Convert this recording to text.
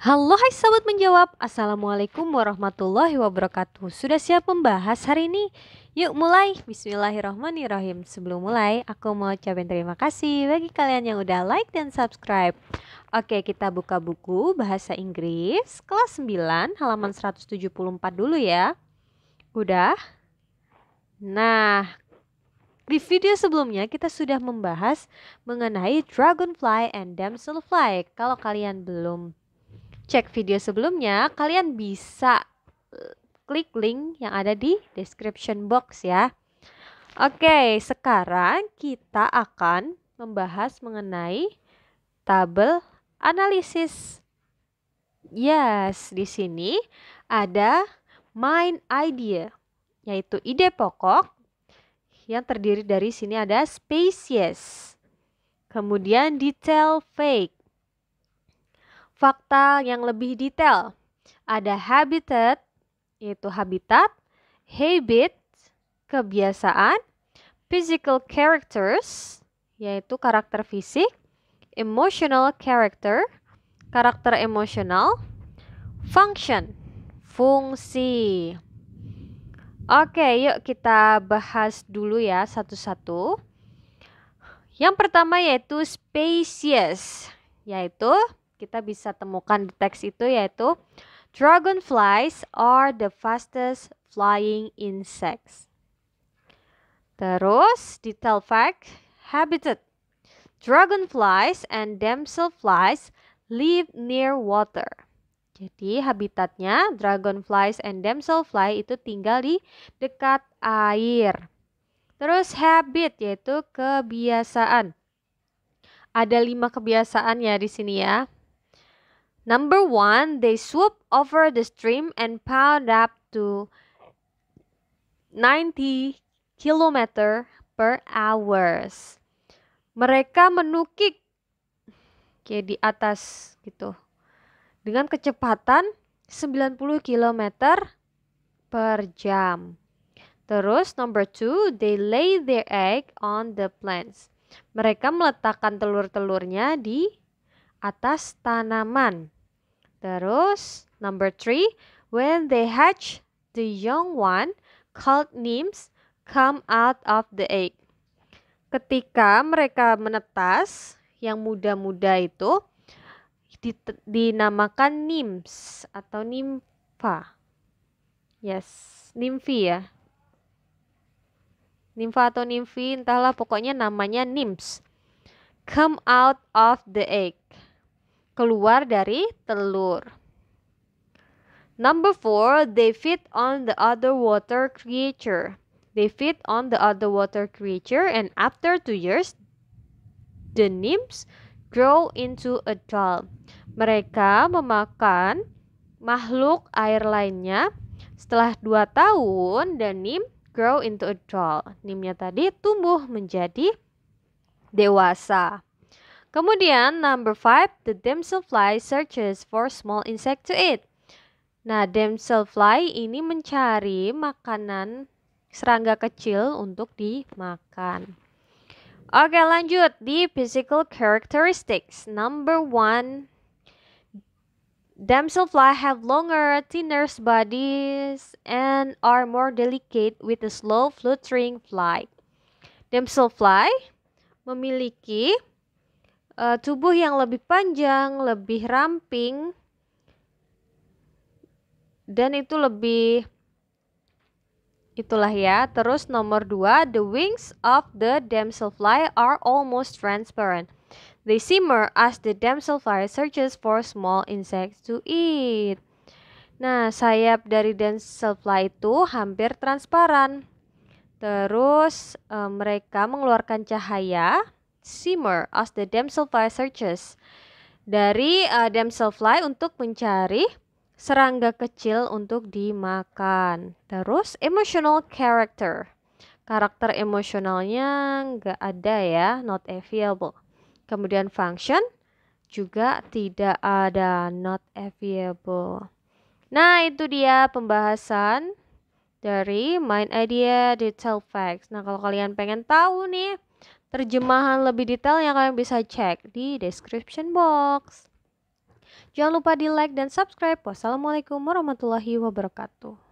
Halo hai sahabat menjawab Assalamualaikum warahmatullahi wabarakatuh Sudah siap membahas hari ini? Yuk mulai Bismillahirrahmanirrahim Sebelum mulai aku mau ucapin terima kasih Bagi kalian yang udah like dan subscribe Oke kita buka buku Bahasa Inggris Kelas 9 halaman 174 dulu ya Udah? Nah di video sebelumnya kita sudah membahas mengenai dragonfly and damselfly. Kalau kalian belum cek video sebelumnya, kalian bisa eh, klik link yang ada di description box ya. Oke, sekarang kita akan membahas mengenai tabel analisis. Yes, di sini ada main idea, yaitu ide pokok yang terdiri dari sini ada spesies, kemudian detail fake, fakta yang lebih detail. Ada habitat, yaitu habitat, habit, kebiasaan, physical characters, yaitu karakter fisik, emotional character, karakter emosional, function, fungsi. Oke, yuk kita bahas dulu ya satu-satu. Yang pertama yaitu spesies, yaitu kita bisa temukan di teks itu yaitu dragonflies are the fastest flying insects. Terus detail fact habitat. Dragonflies and damselflies live near water. Jadi habitatnya dragonflies and damselfly itu tinggal di dekat air. Terus habit yaitu kebiasaan. Ada lima kebiasaan ya di sini ya. Number one, they swoop over the stream and pound up to 90 km per hours. Mereka menukik kayak di atas gitu dengan kecepatan 90 km per jam. Terus number two, they lay their egg on the plants. Mereka meletakkan telur-telurnya di atas tanaman. Terus, number three, when they hatch, the young one, called nymphs, come out of the egg. Ketika mereka menetas, yang muda-muda itu dinamakan nymphs atau nimfa. Yes, nimfi ya. Nimfa atau nimfi, entahlah pokoknya namanya nymphs. Come out of the egg keluar dari telur. Number four, they feed on the other water creature. They feed on the other water creature, and after two years, the nymphs grow into adult. Mereka memakan makhluk air lainnya setelah dua tahun, the nymph grow into adult. Nymphnya tadi tumbuh menjadi dewasa. Kemudian number five, the damselfly searches for small insect to eat. Nah, damselfly ini mencari makanan serangga kecil untuk dimakan. Oke, lanjut di physical characteristics. Number one, damselfly have longer, thinner bodies and are more delicate with a slow fluttering flight. Damselfly memiliki uh, tubuh yang lebih panjang, lebih ramping, dan itu lebih itulah ya. Terus nomor dua, the wings of the damselfly are almost transparent. They simmer as the damselfly searches for small insects to eat. Nah, sayap dari damselfly itu hampir transparan. Terus e, mereka mengeluarkan cahaya Seymour as the Damselfly Searches dari uh, Damselfly untuk mencari serangga kecil untuk dimakan. Terus emotional character. Karakter emosionalnya nggak ada ya, not available. Kemudian function juga tidak ada, not available. Nah, itu dia pembahasan dari main idea detail facts. Nah, kalau kalian pengen tahu nih terjemahan lebih detail yang kalian bisa cek di description box. Jangan lupa di like dan subscribe. Wassalamualaikum warahmatullahi wabarakatuh.